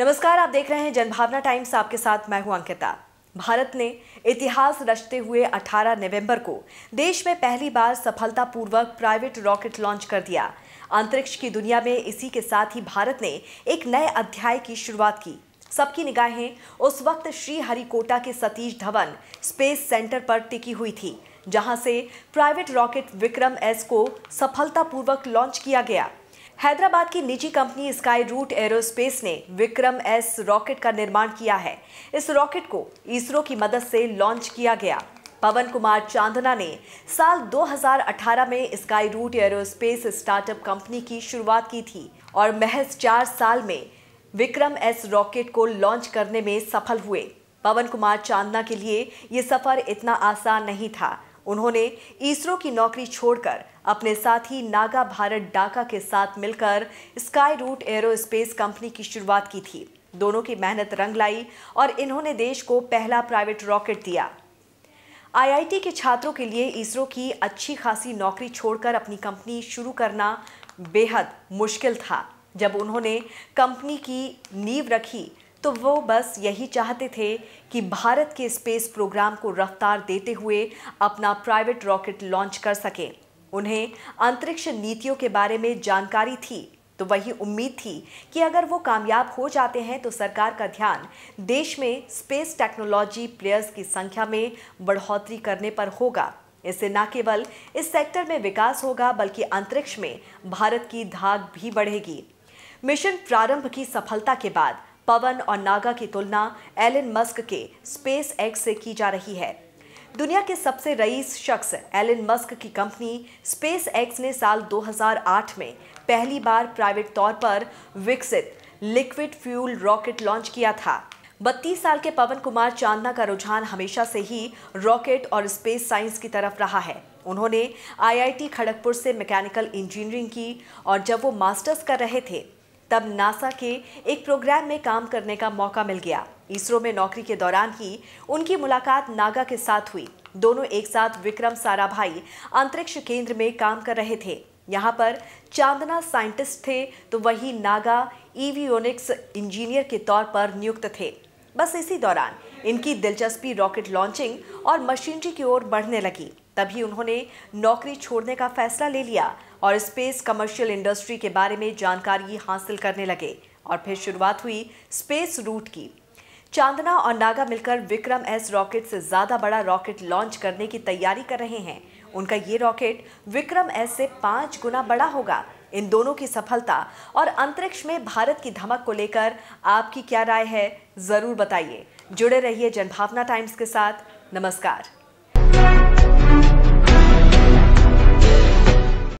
नमस्कार आप देख रहे हैं जनभावना टाइम्स आपके साथ मैं हूं अंकिता भारत ने इतिहास रचते हुए 18 नवंबर को देश में पहली बार सफलतापूर्वक प्राइवेट रॉकेट लॉन्च कर दिया अंतरिक्ष की दुनिया में इसी के साथ ही भारत ने एक नए अध्याय की शुरुआत की सबकी निगाहें उस वक्त श्रीहरिकोटा के सतीश धवन स्पेस सेंटर पर टिकी हुई थी जहां से प्राइवेट रॉकेट विक्रम एस को सफलतापूर्वक लॉन्च किया गया हैदराबाद की निजी कंपनी स्काई रूट एरोस्पेस ने विक्रम एस रॉकेट का निर्माण किया है इस रॉकेट को इसरो की मदद से लॉन्च किया गया पवन कुमार चांदना ने साल 2018 में Skyroot aerospace startup company की शुरुआत की थी और महज चार साल में विक्रम एस रॉकेट को लॉन्च करने में सफल हुए पवन कुमार चांदना के लिए ये सफर इतना आसान नहीं था उन्होंने इसरो की नौकरी छोड़कर अपने साथ ही नागा भारत डाका के साथ मिलकर स्काई रूट एरोस्पेस कंपनी की शुरुआत की थी दोनों की मेहनत रंग लाई और इन्होंने देश को पहला प्राइवेट रॉकेट दिया आईआईटी के छात्रों के लिए इसरो की अच्छी खासी नौकरी छोड़कर अपनी कंपनी शुरू करना बेहद मुश्किल था जब उन्होंने कंपनी की नींव रखी तो वो बस यही चाहते थे कि भारत के स्पेस प्रोग्राम को रफ्तार देते हुए अपना प्राइवेट रॉकेट लॉन्च कर सकें उन्हें अंतरिक्ष नीतियों के बारे में जानकारी थी तो वही उम्मीद थी कि अगर वो कामयाब हो जाते हैं तो सरकार का ध्यान देश में स्पेस टेक्नोलॉजी प्लेयर्स की संख्या में बढ़ोतरी करने पर होगा इससे न केवल इस सेक्टर में विकास होगा बल्कि अंतरिक्ष में भारत की धाक भी बढ़ेगी मिशन प्रारंभ की सफलता के बाद पवन और नागा की तुलना एलन मस्क के स्पेस एक्स से की जा रही है दुनिया के सबसे रईस शख्स एलन मस्क की कंपनी स्पेस एक्स ने साल 2008 में पहली बार प्राइवेट तौर पर विकसित लिक्विड फ्यूल रॉकेट लॉन्च किया था बत्तीस साल के पवन कुमार चांदना का रुझान हमेशा से ही रॉकेट और स्पेस साइंस की तरफ रहा है उन्होंने आईआईटी खड़गपुर से मैकेनिकल इंजीनियरिंग की और जब वो मास्टर्स कर रहे थे तब नासा के एक प्रोग्राम में काम करने का मौका मिल गया इसरो में नौकरी के दौरान ही उनकी मुलाकात नागा के साथ हुई दोनों एक साथ विक्रम साराभाई अंतरिक्ष केंद्र में काम कर रहे थे यहाँ पर चांदना साइंटिस्ट थे तो वही नागा ईवीओनिक्स इंजीनियर के तौर पर नियुक्त थे बस इसी दौरान इनकी दिलचस्पी रॉकेट लॉन्चिंग और मशीनरी की ओर बढ़ने लगी तभी उन्होंने नौकरी छोड़ने का फैसला ले लिया और स्पेस कमर्शियल इंडस्ट्री के बारे में जानकारी हासिल करने लगे और फिर शुरुआत हुई स्पेस रूट की चांदना और नागा मिलकर विक्रम एस रॉकेट से ज़्यादा बड़ा रॉकेट लॉन्च करने की तैयारी कर रहे हैं उनका ये रॉकेट विक्रम एस से पाँच गुना बड़ा होगा इन दोनों की सफलता और अंतरिक्ष में भारत की धमक को लेकर आपकी क्या राय है ज़रूर बताइए जुड़े रहिए जनभावना टाइम्स के साथ नमस्कार